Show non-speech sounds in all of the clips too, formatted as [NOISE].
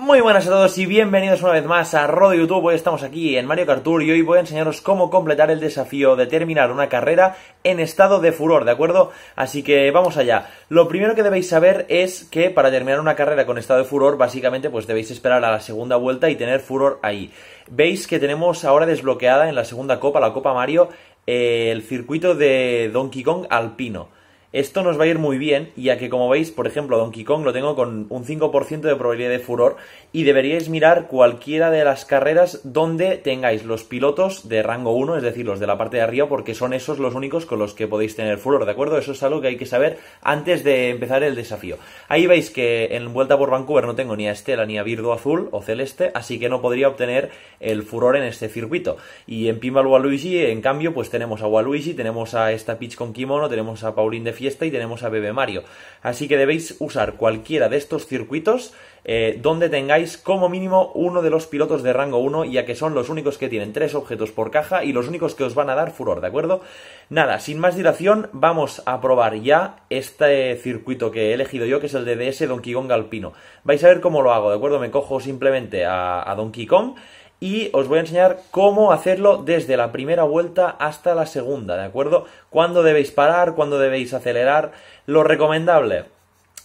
Muy buenas a todos y bienvenidos una vez más a Rodo YouTube. Hoy estamos aquí en Mario Kart y hoy voy a enseñaros cómo completar el desafío de terminar una carrera en estado de furor, ¿de acuerdo? Así que vamos allá. Lo primero que debéis saber es que para terminar una carrera con estado de furor, básicamente pues debéis esperar a la segunda vuelta y tener furor ahí. Veis que tenemos ahora desbloqueada en la segunda copa, la Copa Mario, eh, el circuito de Donkey Kong alpino. Esto nos va a ir muy bien, ya que como veis, por ejemplo, Donkey Kong lo tengo con un 5% de probabilidad de furor y deberíais mirar cualquiera de las carreras donde tengáis los pilotos de rango 1, es decir, los de la parte de arriba, porque son esos los únicos con los que podéis tener furor, ¿de acuerdo? Eso es algo que hay que saber antes de empezar el desafío. Ahí veis que en Vuelta por Vancouver no tengo ni a Estela ni a Virgo Azul o Celeste, así que no podría obtener el furor en este circuito. Y en Pinball Waluigi, en cambio, pues tenemos a Waluigi, tenemos a esta Peach con kimono, tenemos a Pauline de y tenemos a Bebe Mario. Así que debéis usar cualquiera de estos circuitos eh, donde tengáis como mínimo uno de los pilotos de rango 1, ya que son los únicos que tienen tres objetos por caja y los únicos que os van a dar furor, ¿de acuerdo? Nada, sin más dilación, vamos a probar ya este circuito que he elegido yo, que es el DS Donkey Kong Alpino. Vais a ver cómo lo hago, ¿de acuerdo? Me cojo simplemente a, a Donkey Kong y os voy a enseñar cómo hacerlo desde la primera vuelta hasta la segunda, ¿de acuerdo? Cuándo debéis parar, cuándo debéis acelerar. Lo recomendable,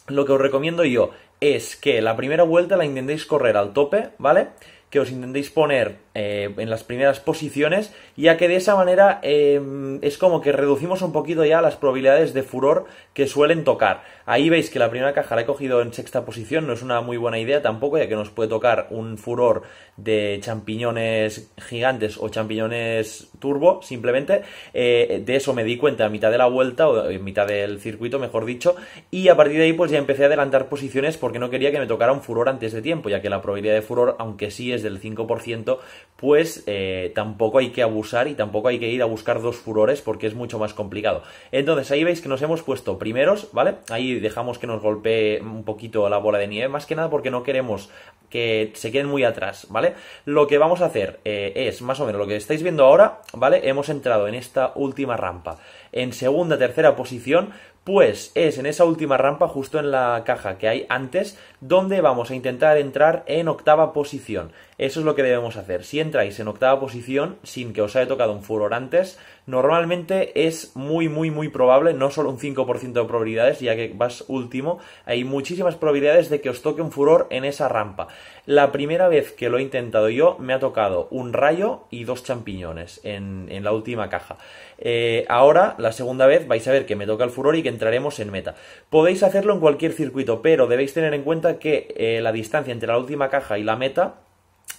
lo que os recomiendo yo, es que la primera vuelta la intentéis correr al tope, ¿vale? que os intentéis poner eh, en las primeras posiciones, ya que de esa manera eh, es como que reducimos un poquito ya las probabilidades de furor que suelen tocar. Ahí veis que la primera caja la he cogido en sexta posición, no es una muy buena idea tampoco, ya que nos puede tocar un furor de champiñones gigantes o champiñones turbo, simplemente. Eh, de eso me di cuenta a mitad de la vuelta, o en mitad del circuito, mejor dicho, y a partir de ahí pues ya empecé a adelantar posiciones porque no quería que me tocara un furor antes de tiempo, ya que la probabilidad de furor, aunque sí del 5%, pues eh, tampoco hay que abusar y tampoco hay que ir a buscar dos furores porque es mucho más complicado. Entonces ahí veis que nos hemos puesto primeros, ¿vale? Ahí dejamos que nos golpee un poquito la bola de nieve, más que nada porque no queremos que se queden muy atrás, ¿vale? Lo que vamos a hacer eh, es más o menos lo que estáis viendo ahora, ¿vale? Hemos entrado en esta última rampa en segunda, tercera posición pues es en esa última rampa, justo en la caja que hay antes, donde vamos a intentar entrar en octava posición. Eso es lo que debemos hacer. Si entráis en octava posición, sin que os haya tocado un furor antes, normalmente es muy, muy, muy probable, no solo un 5% de probabilidades, ya que vas último, hay muchísimas probabilidades de que os toque un furor en esa rampa. La primera vez que lo he intentado yo, me ha tocado un rayo y dos champiñones en, la última caja. Eh, ahora, la segunda vez, vais a ver que me toca el furor y que entraremos en meta. Podéis hacerlo en cualquier circuito, pero debéis tener en cuenta que eh, la distancia entre la última caja y la meta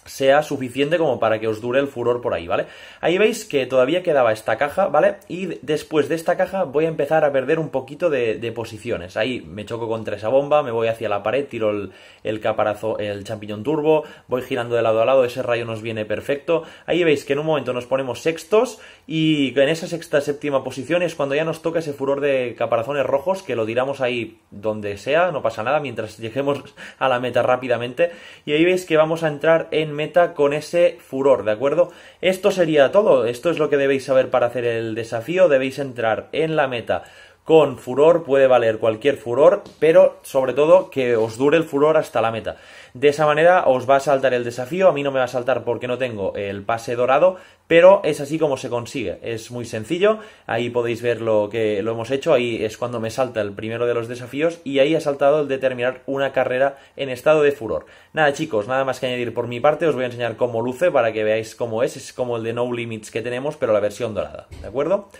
sea suficiente como para que os dure el furor por ahí, ¿vale? Ahí veis que todavía quedaba esta caja, ¿vale? Y después de esta caja voy a empezar a perder un poquito de, posiciones. Ahí me choco contra esa bomba, me voy hacia la pared, tiro el, el caparazo, el champiñón turbo, voy girando de lado a lado, ese rayo nos viene perfecto. Ahí veis que en un momento nos ponemos sextos y en esa sexta, séptima posición es cuando ya nos toca ese furor de caparazones rojos que lo tiramos ahí donde sea, no pasa nada, mientras [LAUGHS] lleguemos a la meta rápidamente. Y ahí veis que vamos a entrar en meta con ese furor, ¿de acuerdo? Esto sería todo, esto es lo que debéis saber para hacer el desafío, debéis entrar en la meta con furor puede valer cualquier furor, pero sobre todo que os dure el furor hasta la meta. De esa manera os va a saltar el desafío, a mí no me va a saltar porque no tengo el pase dorado, pero es así como se consigue, es muy sencillo, ahí podéis ver lo que lo hemos hecho, ahí es cuando me salta el primero de los desafíos y ahí ha saltado el de terminar una carrera en estado de furor. Nada chicos, nada más que añadir por mi parte, os voy a enseñar cómo luce para que veáis cómo es, es como el de No Limits que tenemos, pero la versión dorada, ¿de acuerdo?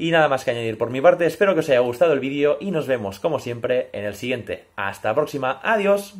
Y nada más que añadir por mi parte, espero que os haya gustado el vídeo y nos vemos como siempre en el siguiente. Hasta la próxima, adiós.